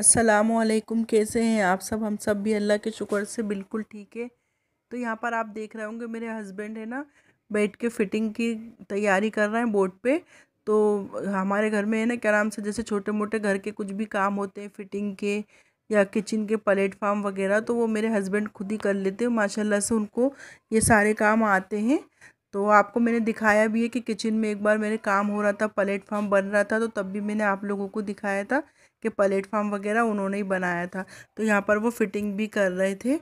असलकुम कैसे हैं आप सब हम सब भी अल्लाह के शुक्र से बिल्कुल ठीक है तो यहाँ पर आप देख रहे होंगे मेरे हस्बैंड है ना बैठ के फिटिंग की तैयारी कर रहे हैं बोर्ड पे तो हमारे घर में है ना क्या से जैसे छोटे मोटे घर के कुछ भी काम होते हैं फिटिंग के या किचन के प्लेटफार्म वगैरह तो वो मेरे हस्बैंड खुद ही कर लेते हैं माशाल्लाह से उनको ये सारे काम आते हैं तो आपको मैंने दिखाया भी है कि किचन में एक बार मेरे काम हो रहा था प्लेटफार्म बन रहा था तो तब भी मैंने आप लोगों को दिखाया था कि प्लेटफार्म वगैरह उन्होंने ही बनाया था तो यहाँ पर वो फिटिंग भी कर रहे थे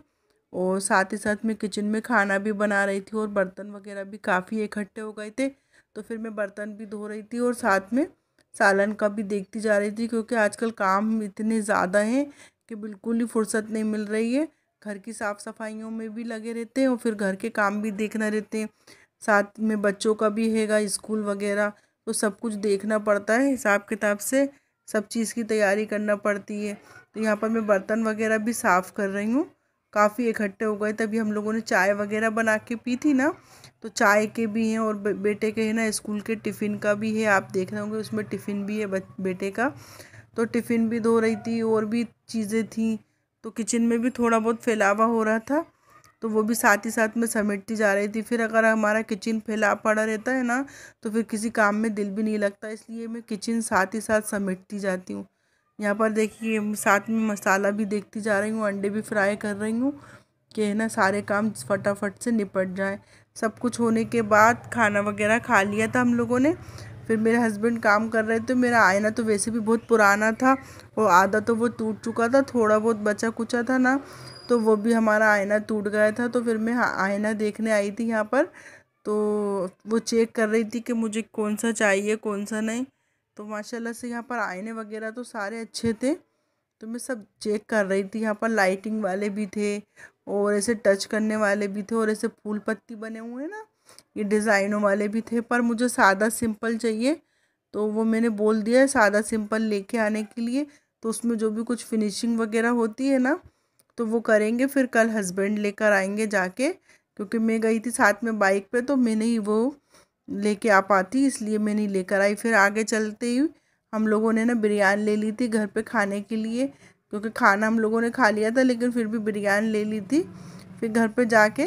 और साथ ही साथ मैं किचन में खाना भी बना रही थी और बर्तन वगैरह भी काफ़ी इकट्ठे हो गए थे तो फिर मैं बर्तन भी धो रही थी और साथ में सालन का भी देखती जा रही थी क्योंकि आजकल काम इतने ज़्यादा हैं कि बिल्कुल ही फुर्सत नहीं मिल रही है घर की साफ़ सफाइयों में भी लगे रहते हैं और फिर घर के काम भी देखना रहते हैं साथ में बच्चों का भी हैगा स्कूल वगैरह तो सब कुछ देखना पड़ता है हिसाब किताब से सब चीज़ की तैयारी करना पड़ती है तो यहाँ पर मैं बर्तन वगैरह भी साफ़ कर रही हूँ काफ़ी इकट्ठे हो गए तभी हम लोगों ने चाय वगैरह बना के पी थी ना तो चाय के भी हैं और बेटे के हैं ना स्कूल के टिफ़िन का भी है आप देख रहे होंगे उसमें टिफ़िन भी है बेटे का तो टिफ़िन भी धो रही थी और भी चीज़ें थी तो किचन में भी थोड़ा बहुत फैलावा हो रहा था तो वो भी साथ ही साथ में समेटती जा रही थी फिर अगर हमारा किचन फैला पड़ा रहता है ना तो फिर किसी काम में दिल भी नहीं लगता इसलिए मैं किचन साथ ही साथ समेटती जाती हूँ यहाँ पर देखिए साथ में मसाला भी देखती जा रही हूँ अंडे भी फ्राई कर रही हूँ कि है ना सारे काम फटाफट से निपट जाए सब कुछ होने के बाद खाना वगैरह खा लिया था हम लोगों ने फिर मेरे हस्बैंड काम कर रहे थे मेरा आईना तो वैसे भी बहुत पुराना था और आधा तो वो टूट चुका था थोड़ा बहुत बचा कुचा था ना तो वो भी हमारा आईना टूट गया था तो फिर मैं हाँ, आईना देखने आई थी यहाँ पर तो वो चेक कर रही थी कि मुझे कौन सा चाहिए कौन सा नहीं तो माशाल्लाह से यहाँ पर आईने वगैरह तो सारे अच्छे थे तो मैं सब चेक कर रही थी यहाँ पर लाइटिंग वाले भी थे और ऐसे टच करने वाले भी थे और ऐसे फूल पत्ती बने हुए हैं ना ये डिज़ाइनों वाले भी थे पर मुझे सादा सिंपल चाहिए तो वो मैंने बोल दिया है सादा सिंपल लेके आने के लिए तो उसमें जो भी कुछ फिनिशिंग वगैरह होती है ना तो वो करेंगे फिर कल हस्बैंड लेकर आएंगे जाके क्योंकि मैं गई थी साथ में बाइक पे तो मैं नहीं वो लेके आ पाती इसलिए मैं नहीं लेकर आई फिर आगे चलते ही हम लोगों ने ना बिरयानी ले ली थी घर पर खाने के लिए क्योंकि खाना हम लोगों ने खा लिया था लेकिन फिर भी बिरयानी ले ली थी फिर घर पर जाके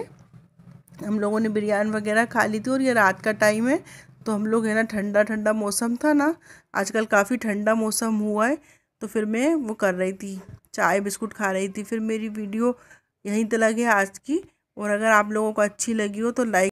हम लोगों ने बिरयानी वगैरह खा ली थी और ये रात का टाइम है तो हम लोग है ना ठंडा ठंडा मौसम था ना आजकल काफ़ी ठंडा मौसम हुआ है तो फिर मैं वो कर रही थी चाय बिस्कुट खा रही थी फिर मेरी वीडियो यहीं तक लगे आज की और अगर आप लोगों को अच्छी लगी हो तो लाइक